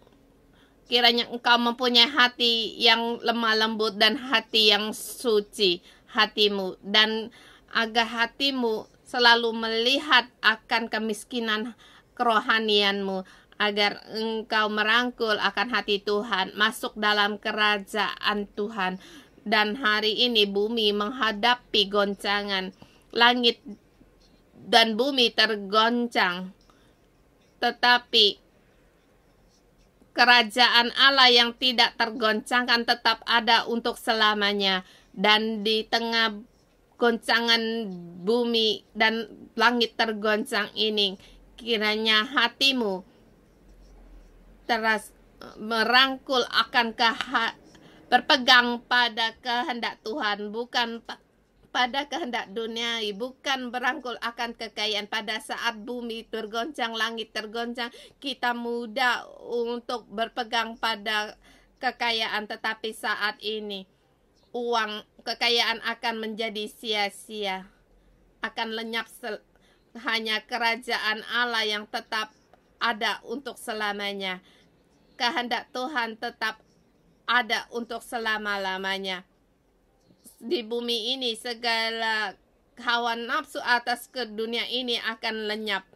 Kiranya engkau mempunyai hati yang lemah lembut dan hati yang suci hatimu dan agar hatimu selalu melihat akan kemiskinan kerohanianmu agar engkau merangkul akan hati Tuhan masuk dalam kerajaan Tuhan dan hari ini bumi menghadapi goncangan langit dan bumi tergoncang tetapi kerajaan Allah yang tidak tergoncangkan tetap ada untuk selamanya dan di tengah goncangan bumi dan langit tergoncang ini kiranya hatimu teras merangkul akan keha berpegang pada kehendak Tuhan bukan pada kehendak dunia bukan berangkul akan kekayaan pada saat bumi tergoncang, langit tergoncang. Kita mudah untuk berpegang pada kekayaan, tetapi saat ini uang kekayaan akan menjadi sia-sia, akan lenyap hanya kerajaan Allah yang tetap ada untuk selamanya. Kehendak Tuhan tetap ada untuk selama-lamanya di bumi ini segala hawa nafsu atas ke dunia ini akan lenyap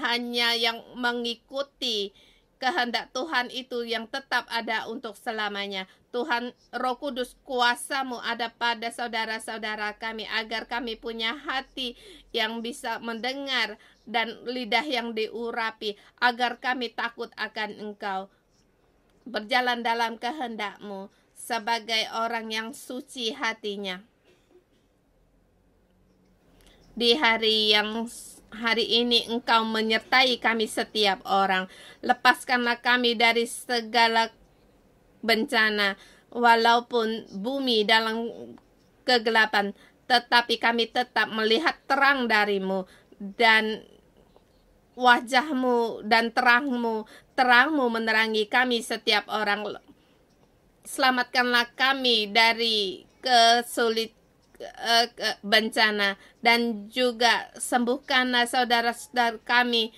hanya yang mengikuti kehendak Tuhan itu yang tetap ada untuk selamanya. Tuhan Roh Kudus kuasamu ada pada saudara-saudara kami agar kami punya hati yang bisa mendengar dan lidah yang diurapi agar kami takut akan engkau berjalan dalam kehendakmu sebagai orang yang suci hatinya. Di hari yang hari ini engkau menyertai kami setiap orang. Lepaskanlah kami dari segala bencana, walaupun bumi dalam kegelapan, tetapi kami tetap melihat terang darimu dan wajahmu dan terangmu, terangmu menerangi kami setiap orang selamatkanlah kami dari kesulitan bencana dan juga sembuhkanlah saudara-saudara kami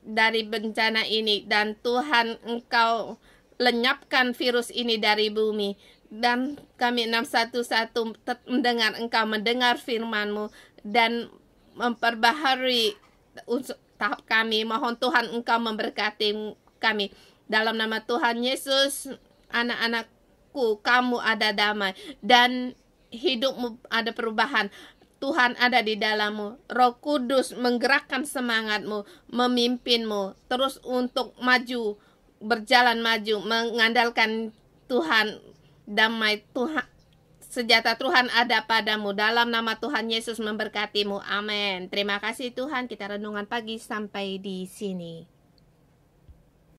dari bencana ini dan Tuhan engkau lenyapkan virus ini dari bumi dan kami 611 mendengar engkau mendengar firmanmu dan memperbaharui tahap kami mohon Tuhan engkau memberkati kami dalam nama Tuhan Yesus anak-anak aku, kamu ada damai dan hidupmu ada perubahan. Tuhan ada di dalammu. Roh Kudus menggerakkan semangatmu, memimpinmu terus untuk maju, berjalan maju, mengandalkan Tuhan, damai Tuhan Sejata Tuhan ada padamu dalam nama Tuhan Yesus memberkatimu. Amin. Terima kasih Tuhan, kita renungan pagi sampai di sini.